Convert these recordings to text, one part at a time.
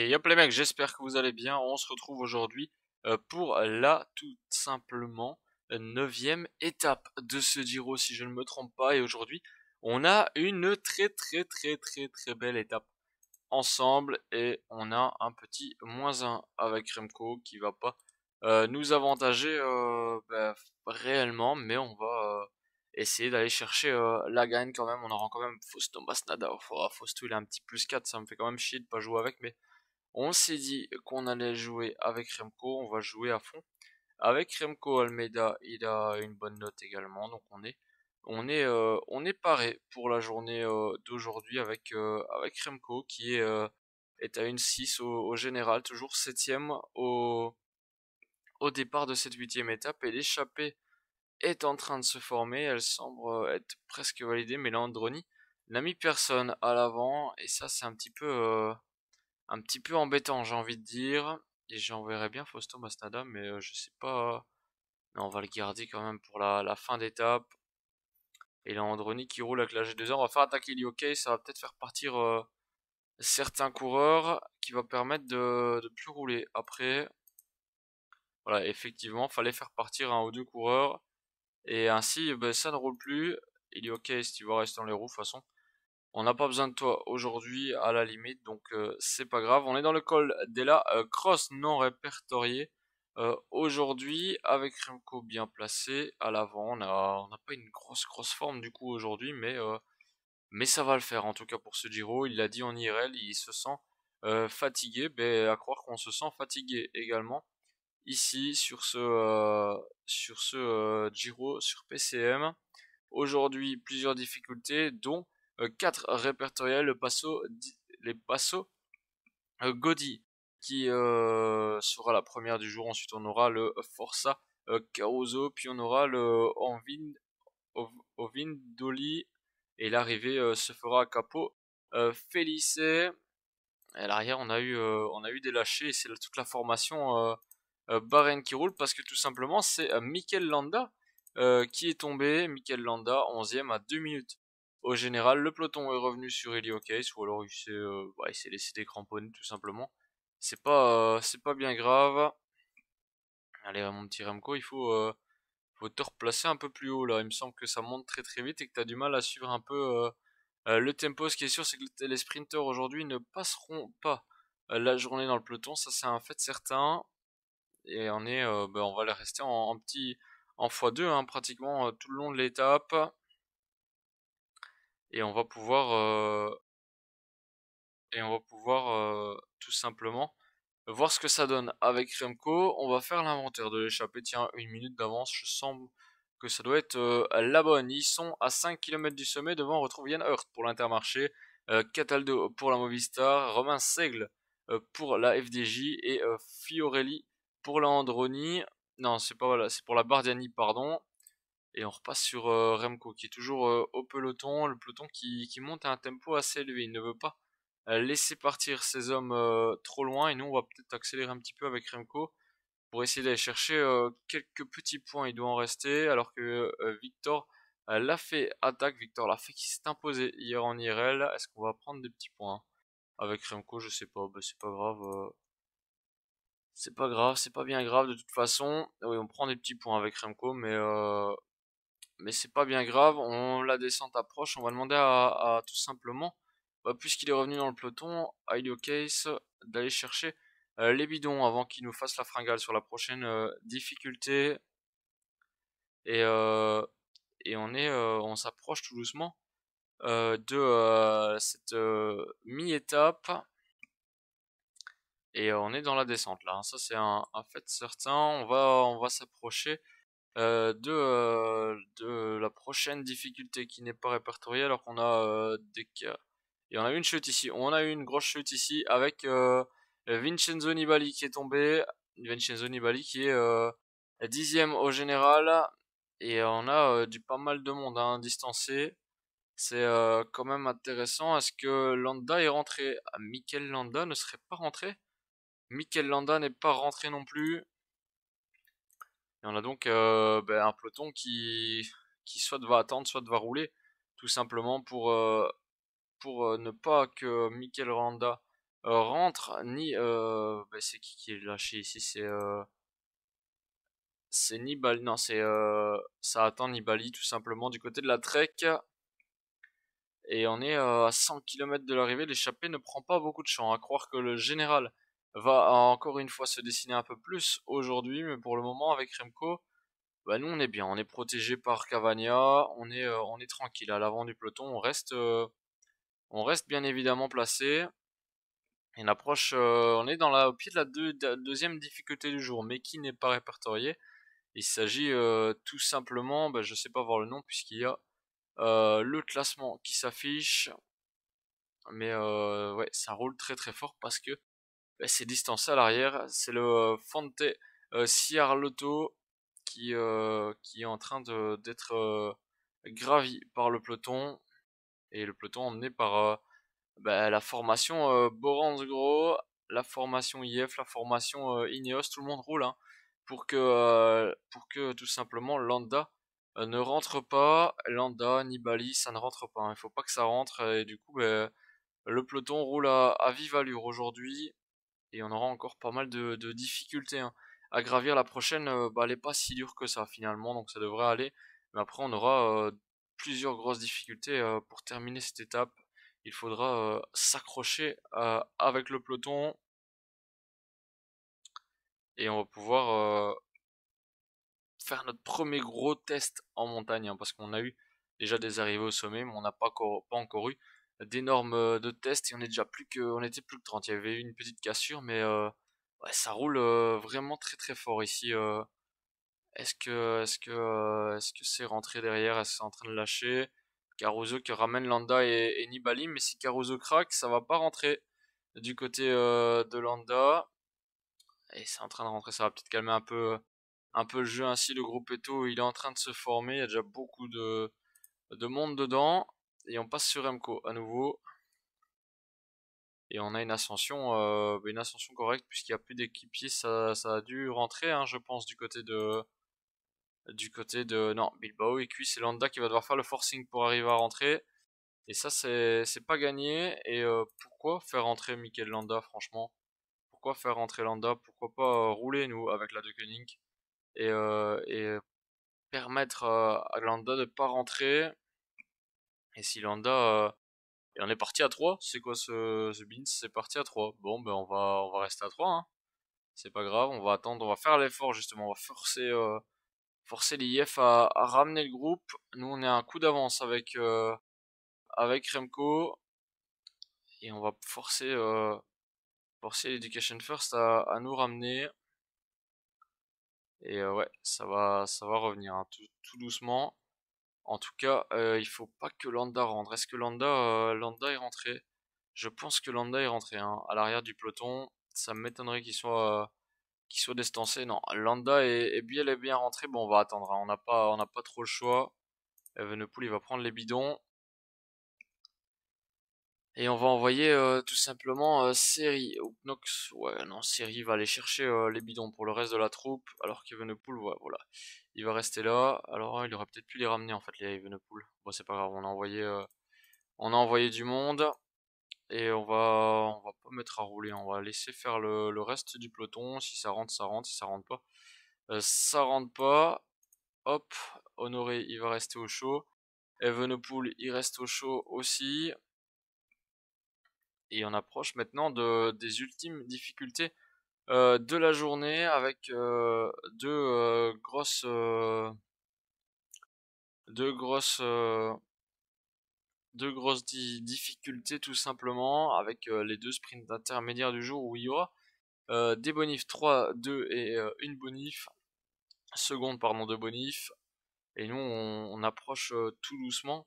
Et hop les mecs, j'espère que vous allez bien. On se retrouve aujourd'hui euh, pour la tout simplement 9 euh, neuvième étape de ce Giro si je ne me trompe pas. Et aujourd'hui, on a une très très très très très belle étape ensemble et on a un petit moins 1 avec Remco qui va pas euh, nous avantager bah, réellement mais on va essayer d'aller chercher la gagne quand même on aura quand même Fausto Masnada Fausto il a un petit plus 4 ça me fait quand même chier de pas jouer avec mais on s'est dit qu'on allait jouer avec Remco, on va jouer à fond. Avec Remco Almeida, il a une bonne note également, donc on est on est euh, on est paré pour la journée euh, d'aujourd'hui avec euh, avec Remco qui est est à une 6 au, général, toujours 7ème au au départ de cette huitième étape et l'échappée est en train de se former, elle semble être presque validée mais là n'a mis personne à l'avant et ça c'est un petit peu un petit peu embêtant, j'ai envie de dire. Et j'enverrai bien Fausto Masnada, mais je sais pas. Non, on va le garder quand même pour la, fin d'étape. Et là, Androni qui roule avec la g 2 On va faire attaquer l'IOK. Ça va peut-être faire partir certains coureurs qui va permettre de, plus rouler. Après, voilà, effectivement, fallait faire partir un ou deux coureurs. Et ainsi, ben, ça ne roule plus. est ok si tu rester dans les roues, de façon, on n'a pas besoin de toi aujourd'hui à la limite, donc euh, c'est pas grave. On est dans le col de la euh, cross non répertorié. Euh, aujourd'hui, avec Rimco bien placé à l'avant, on n'a pas une grosse grosse forme du coup aujourd'hui, mais, mais ça va le faire en tout cas pour ce Giro. Il l'a dit en IRL, il se sent fatigué, mais ben, à croire qu'on se sent fatigué également ici sur ce, sur ce Giro sur PCM. Aujourd'hui, plusieurs difficultés, dont 4 euh, répertoriels, le passo, les euh, Gaudi qui euh, sera la première du jour. Ensuite, on aura le Forza Caruso, puis on aura le Ovin, Ov, et l'arrivée se fera à Capo Felice. Et à l'arrière, on a eu, on a eu des lâchés, c'est toute la formation Barren qui roule parce que tout simplement, c'est Mikel Landa qui est tombé. Mikel Landa, 11ème à 2 minutes au général, le peloton est revenu sur Case ou alors il s'est euh, bah, laissé décramponner tout simplement. C'est pas, euh, c'est pas bien grave. Allez, mon petit Remco, il euh, faut, te replacer un peu plus haut là. Il me semble que ça monte très très vite et que tu as du mal à suivre un peu le tempo. Ce qui est sûr, c'est que les sprinters aujourd'hui ne passeront pas la journée dans le peloton. Ça, c'est un fait certain. Et on, est, ben, on va les rester en, petit en x2 hein, pratiquement tout le long de l'étape et on va pouvoir et on va pouvoir tout simplement voir ce que ça donne avec Remco. On va faire l'inventaire de l'échappée. Tiens, une minute d'avance, je sens que ça doit être la bonne. Ils sont à 5 km du sommet. Devant, on retrouve Yann Hurt pour l'Intermarché, Cataldo pour la Movistar, Romain Seigle pour la FDJ et Fiorelli pour la Androni. Non, c'est pas voilà, c'est pour la Bardiani, pardon. Et on repasse sur euh, Remco qui est toujours euh, au peloton, le peloton qui, monte à un tempo assez élevé. Il ne veut pas euh, laisser partir ses hommes trop loin et nous on va peut-être accélérer un petit peu avec Remco pour essayer d'aller chercher quelques petits points. Il doit en rester alors que Victor l'a fait attaque. Victor l'a fait qui s'est imposé hier en IRL. Est-ce qu'on va prendre des petits points hein, avec Remco Je sais pas, bah, c'est pas grave. C'est pas grave, c'est pas bien grave de toute façon. Oui, on prend des petits points avec Remco, mais mais c'est pas bien grave, on la descente approche, on va demander à, tout simplement, bah, puisqu'il est revenu dans le peloton, à Helio Case d'aller chercher euh, les bidons avant qu'il nous fasse la fringale sur la prochaine euh, difficulté. Euh, et, on est, on s'approche tout doucement de cette mi-étape. Et on est dans la descente là, hein. ça c'est un, fait certain, va, on va s'approcher euh, euh, de, la prochaine difficulté qui n'est pas répertoriée alors qu'on a euh, des cas. Et on a une chute ici. On a eu une grosse chute ici avec Vincenzo Nibali qui est tombé. Vincenzo Nibali qui est dixième au général. Et on a du pas mal de monde à hein, distancé. C'est quand même intéressant. Est-ce que Landa est rentré ah, Michael Landa ne serait pas rentré Michael Landa n'est pas rentré non plus on a donc euh, ben, un peloton qui, soit va attendre, soit va rouler, tout simplement pour, euh, pour euh, ne pas que Mikel Randa rentre, ni... Ben, c'est qui qui est lâché ici C'est... c'est Nibali, non, c'est ça attend Nibali tout simplement du côté de la Trek. Et on est à 100 km de l'arrivée, l'échappée ne prend pas beaucoup de champ. À croire que le général va encore une fois se dessiner un peu plus aujourd'hui, mais pour le moment avec Remco, bah, nous on est bien, on est protégé par Cavagna, on est, euh, on est tranquille à l'avant du peloton, on reste, euh, on reste bien évidemment placé. On approche, euh, on est dans la, au pied de la, deuxième difficulté du jour, mais qui n'est pas répertoriée. Il s'agit tout simplement, bah, je ne sais pas voir le nom puisqu'il y a le classement qui s'affiche. Mais ouais, ça roule très très fort parce que bah, c'est distancé à l'arrière. C'est le Fonte Ciarlotto qui, qui est en train d'être gravi par le peloton. Et le peloton emmené par bah, la formation Boransgro, la formation IF, la formation Ineos. Tout le monde roule hein, pour, que, pour que tout simplement Landa ne rentre pas. Landa, Nibali, ça ne rentre pas. Hein, il ne faut pas que ça rentre. Et du coup, bah, le peloton roule à vive allure aujourd'hui et on aura encore pas mal de, difficultés hein. à gravir la prochaine euh, bah, elle est pas si dure que ça finalement donc ça devrait aller mais après on aura euh, plusieurs grosses difficultés euh, pour terminer cette étape il faudra s'accrocher avec le peloton et on va pouvoir faire notre premier gros test en montagne hein, parce qu'on a eu déjà des arrivées au sommet mais on n'a pas encore eu d'énormes de tests et on est déjà plus que on était plus que 30 il y avait une petite cassure mais ça roule vraiment très très fort ici est-ce que est-ce que est-ce que c'est rentré derrière est-ce que c'est en train de lâcher Caruso qui ramène Landa et, Nibali mais si Caruso craque ça va pas rentrer du côté de Landa et c'est en train de rentrer ça va peut-être calmer un peu un peu le jeu ainsi le groupe Eto il est en train de se former il y a déjà beaucoup de de monde dedans et on passe sur Emco à nouveau. Et on a une ascension, euh, une ascension correcte puisqu'il n'y a plus d'équipiers. Ça, a dû rentrer, hein, je pense, du côté de, du côté de, non, Bilbao. Et puis c'est Landa qui va devoir faire le forcing pour arriver à rentrer. Et ça, c'est pas gagné. Et euh, pourquoi faire rentrer Mikel Landa, franchement Pourquoi faire rentrer Landa Pourquoi pas euh, rouler, nous, avec la De et, permettre à Landa de pas rentrer et si Landa, euh, et on est parti à 3, c'est quoi ce, ce C'est parti à 3. Bon, ben on va, on va rester à 3. Hein. C'est pas grave, on va attendre, on va faire l'effort justement, on va forcer, euh, forcer l'IF à, ramener le groupe. Nous, on est un coup d'avance avec, euh, avec Remco. Et on va forcer, forcer l'Education First à, nous ramener. Et ouais, ça va, ça va revenir hein, tout, tout, doucement. En tout cas, euh, il faut pas que Landa rentre. Est-ce que Landa, euh, est rentré Je pense que Landa est rentré hein, à l'arrière du peloton. Ça m'étonnerait qu'il soit distancé. Euh, soit Non, Landa est, bien, est bien rentré. Bon, on va attendre. Hein. On n'a pas, on n'a pas trop le choix. Evenepoel, il va prendre les bidons et on va envoyer euh, tout simplement euh, Série Oupnox, ouais, non, Siri va aller chercher euh, les bidons pour le reste de la troupe, alors qu'Evenepoel, ouais, voilà. Il va rester là, alors il aurait peut-être pu les ramener en fait, les Evenepoel. Bon, c'est pas grave, on a envoyé, on a envoyé du monde, et on va, on va pas mettre à rouler, on va laisser faire le, le reste du peloton, si ça rentre, ça rentre, si ça rentre pas. ça rentre pas, hop, Honoré, il va rester au chaud. Evenepoel, il reste au chaud aussi et on approche maintenant de, des ultimes difficultés euh, de la journée avec euh, deux euh, grosses deux grosses deux grosses difficultés tout simplement avec les deux sprints intermédiaires du jour où il y aura des bonifs 3, 2 et une bonif seconde pardon de bonif et nous on approche tout doucement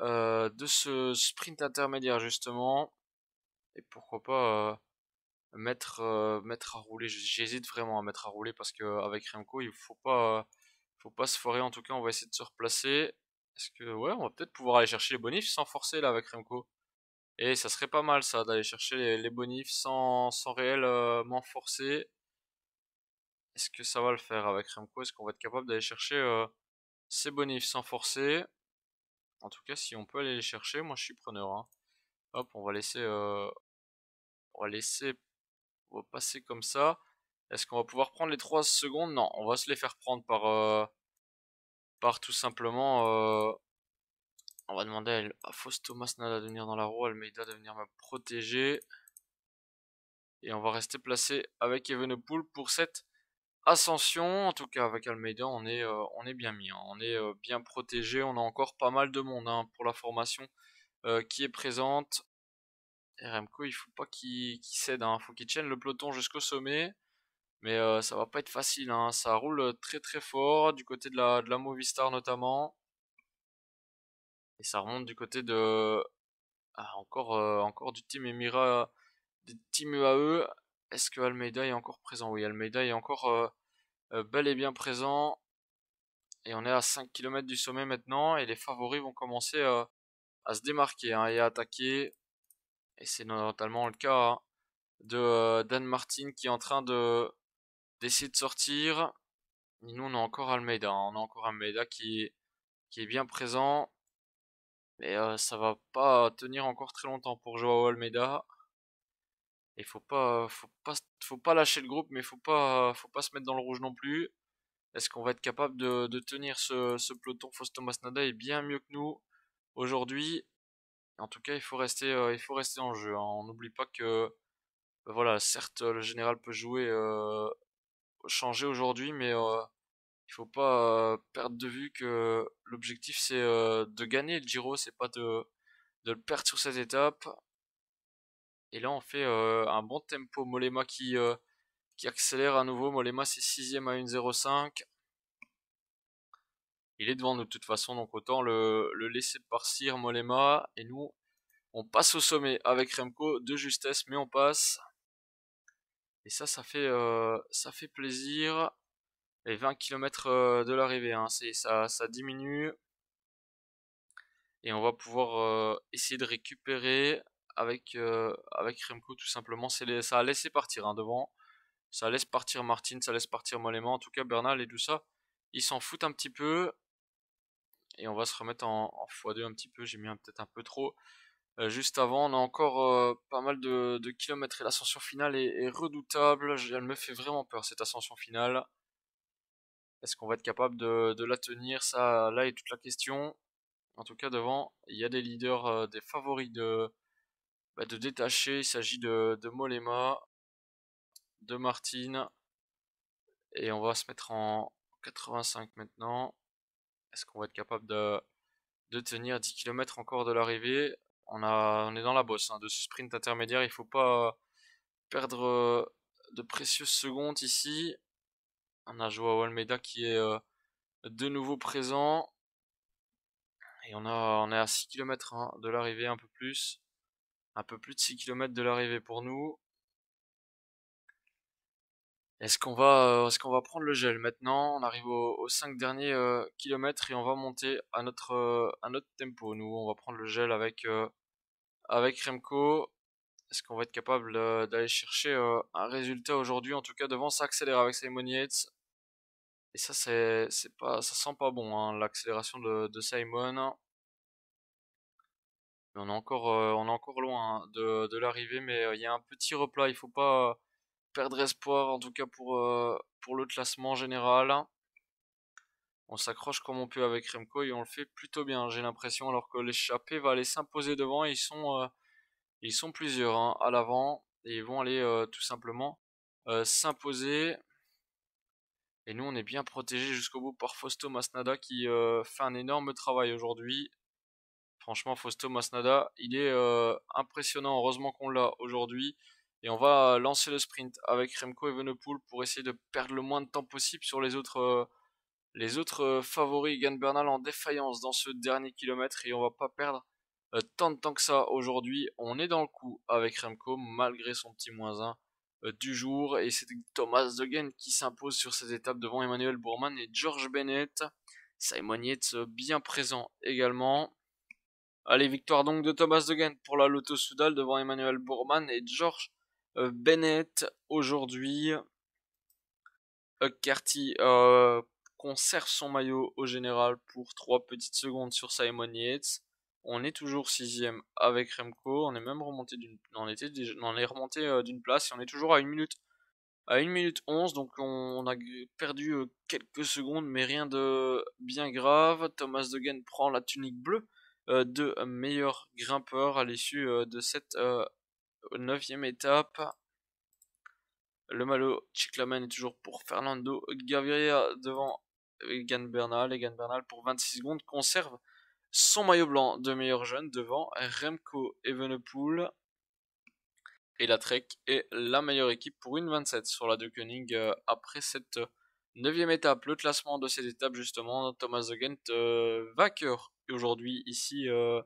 de ce sprint intermédiaire justement et pourquoi pas mettre mettre à rouler. J'hésite vraiment à mettre à rouler parce qu'avec Remco, il faut pas faut pas se foirer. En tout cas, on va essayer de se replacer. Est-ce que ouais, on va peut-être pouvoir aller chercher les bonifs sans forcer là avec Remco. Et ça serait pas mal ça d'aller chercher les, bonifs sans sans réellement forcer. Est-ce que ça va le faire avec Remco Est-ce qu'on va être capable d'aller chercher ces bonifs sans forcer En tout cas, si on peut aller les chercher, moi je suis preneur. Hein. Hop, on va laisser on va laisser, on va passer comme ça. Est-ce qu'on va pouvoir prendre les 3 secondes Non, on va se les faire prendre par, euh, tout simplement. Euh, on va demander à, à ah, Faust Thomas Nada de venir dans la roue, Almeida de venir me protéger. Et on va rester placé avec Evenepoel pour cette ascension. En tout cas, avec Almeida, on est, euh, on est bien mis. Hein. On est bien protégé. On a encore pas mal de monde hein, pour la formation qui est présente. RMC, il faut pas qu'il cède, Il hein. faut qu'il tienne le peloton jusqu'au sommet. Mais euh, ça va pas être facile, hein. ça roule très très fort du côté de la, Movistar notamment. Et ça remonte du côté de ah, encore, euh, encore du team Emira, du team UAE. Est-ce que Almeida est encore présent Oui, Almeida est encore euh, bel et bien présent. Et on est à 5 km du sommet maintenant et les favoris vont commencer à se démarquer hein, et à attaquer et c'est notamment le cas hein, de Dan Martin qui est en train de d'essayer de sortir. Et nous, on a encore Almeida, hein, on a encore Almeida qui, qui est bien présent. Mais ça va pas tenir encore très longtemps pour Joao Almeida. Il faut pas, faut pas, lâcher le groupe, mais faut pas, faut pas se mettre dans le rouge non plus. Est-ce qu'on va être capable de, tenir ce, ce peloton Thomas Nada est bien mieux que nous aujourd'hui. En tout cas, il faut rester, euh, il faut rester en jeu. Hein. On n'oublie pas que, bah, voilà, certes, le général peut jouer, euh, changer aujourd'hui, mais euh, il faut pas perdre de vue que l'objectif c'est de gagner le Giro, c'est pas de, le perdre sur cette étape. Et là, on fait un bon tempo. Molema qui, qui accélère à nouveau. Molema c'est 6ème à 1.05. Il est devant nous de toute façon, donc autant le, laisser partir Molema. Et nous, on passe au sommet avec Remco de justesse, mais on passe. Et ça, ça fait, euh, ça fait plaisir. Et 20 km euh, de l'arrivée, hein, ça, ça diminue. Et on va pouvoir euh, essayer de récupérer avec, avec Remco tout simplement. ça a laissé partir hein, devant. Ça laisse partir Martin, ça laisse partir Mollema. En tout cas, Bernal et tout ça, ils s'en foutent un petit peu et on va se remettre en, x2 un petit peu, j'ai mis peut-être un peu trop. Euh, juste avant, on a encore euh, pas mal de, kilomètres et l'ascension finale est, redoutable, elle me fait vraiment peur cette ascension finale. Est-ce qu'on va être capable de, la tenir Ça, là est toute la question. En tout cas, devant, il y a des leaders, euh, des favoris de, bah, détacher. Il s'agit de, de Molema, de Martine. Et on va se mettre en 85 maintenant. Est-ce qu'on va être capable de, tenir 10 km encore de l'arrivée on, on est dans la bosse. Hein. de ce sprint intermédiaire, il faut pas perdre euh, de précieuses secondes ici. On a Joao Almeida qui est euh, de nouveau présent. Et on, a, on est à 6 km hein, de l'arrivée, un peu plus. Un peu plus de 6 km de l'arrivée pour nous. Est-ce qu'on va, est-ce qu'on va prendre le gel maintenant On arrive aux, 5 derniers euh, kilomètres et on va monter à notre, euh, à notre tempo. Nous, on va prendre le gel avec, euh, avec Remco. Est-ce qu'on va être capable d'aller chercher un résultat aujourd'hui En tout cas, devant, ça accélère avec Simon Yates. Et ça, c'est, c'est pas, ça sent pas bon, hein, l'accélération de, de, Simon. on est encore, on est encore loin hein, de, de l'arrivée, mais il y a un petit replat. Il faut pas perdre espoir, en tout cas pour, euh, pour le classement général. On s'accroche comme on peut avec Remco et on le fait plutôt bien, j'ai l'impression, alors que l'échappé va aller s'imposer devant. Ils sont, euh, ils sont plusieurs hein, à l'avant et ils vont aller euh, tout simplement s'imposer. Et nous, on est bien protégé jusqu'au bout par Fausto Masnada qui fait un énorme travail aujourd'hui. Franchement, Fausto Masnada, il est impressionnant. Heureusement qu'on l'a aujourd'hui. Et on va euh, lancer le sprint avec Remco Evenepoel pour essayer de perdre le moins de temps possible sur les autres, euh, les autres euh, favoris. Gan Bernal en défaillance dans ce dernier kilomètre et on va pas perdre tant de temps que ça aujourd'hui. On est dans le coup avec Remco malgré son petit moins 1 du jour. Et c'est Thomas Degen qui s'impose sur cette étape devant Emmanuel Bourman et George Bennett. Simon Yates bien présent également. Allez, victoire donc de Thomas Degen pour la Lotto Soudal devant Emmanuel Bourman et George euh, Bennett aujourd'hui. Euh, Carty euh, conserve son maillot au général pour 3 petites secondes sur Simon Yates. On est toujours 6 avec Remco. On est même remonté d'une. On, remonté d'une place et on est toujours à 1 minute. À minute 11, donc on, a perdu quelques secondes, mais rien de bien grave. Thomas Degen prend la tunique bleue de meilleur grimpeur à l'issue de cette neuvième étape. Le malot Chiclamen est toujours pour Fernando Gaviria devant Egan Bernal. Egan Bernal pour 26 secondes conserve son maillot blanc de meilleur jeune devant Remco Evenepoel. Et la Trek est la meilleure équipe pour une 27 sur la De euh, après cette neuvième étape. Le classement de cette étape justement, Thomas de Gent, euh, Et aujourd'hui ici euh,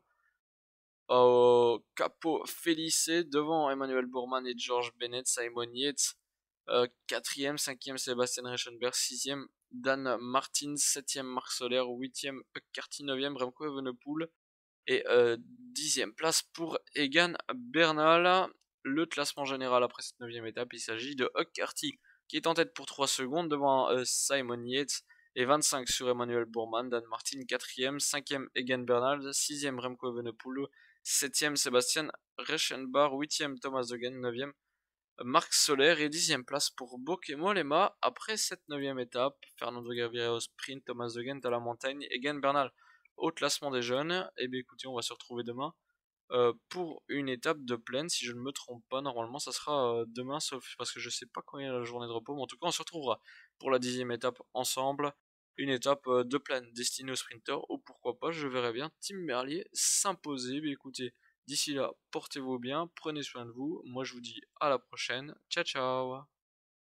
au Capo Felice devant Emmanuel Bourman et George Bennett, Simon Yates, euh, quatrième, 5 cinquième Sébastien Reichenberg, sixième Dan Martin septième Marc Soler, huitième Carty, neuvième Remco Evenepoel et euh, dixième place pour Egan Bernal. Le classement général après cette neuvième étape, il s'agit de Huck qui est en tête pour 3 secondes devant euh, Simon Yates et 25 sur Emmanuel Bourman, Dan Martin 4 cinquième 5 Egan Bernal, 6 ème Remco Evenepoel, 7e Sébastien Reichenbach, 8 Thomas Degen, 9e Marc Soler et 10 place pour Lema. après cette 9 étape. Fernando Gaviria au sprint, Thomas Degen à la montagne et Bernal au classement des jeunes. Et eh bien écoutez, on va se retrouver demain euh, pour une étape de plaine. Si je ne me trompe pas, normalement ça sera euh, demain, sauf parce que je ne sais pas quand il y la journée de repos. Mais en tout cas, on se retrouvera pour la dixième étape ensemble une étape euh, de plan destinée aux sprinteurs ou pourquoi pas, je verrai bien Tim Merlier s'imposer. Mais bah, écoutez, d'ici là, portez-vous bien, prenez soin de vous. Moi, je vous dis à la prochaine. Ciao, ciao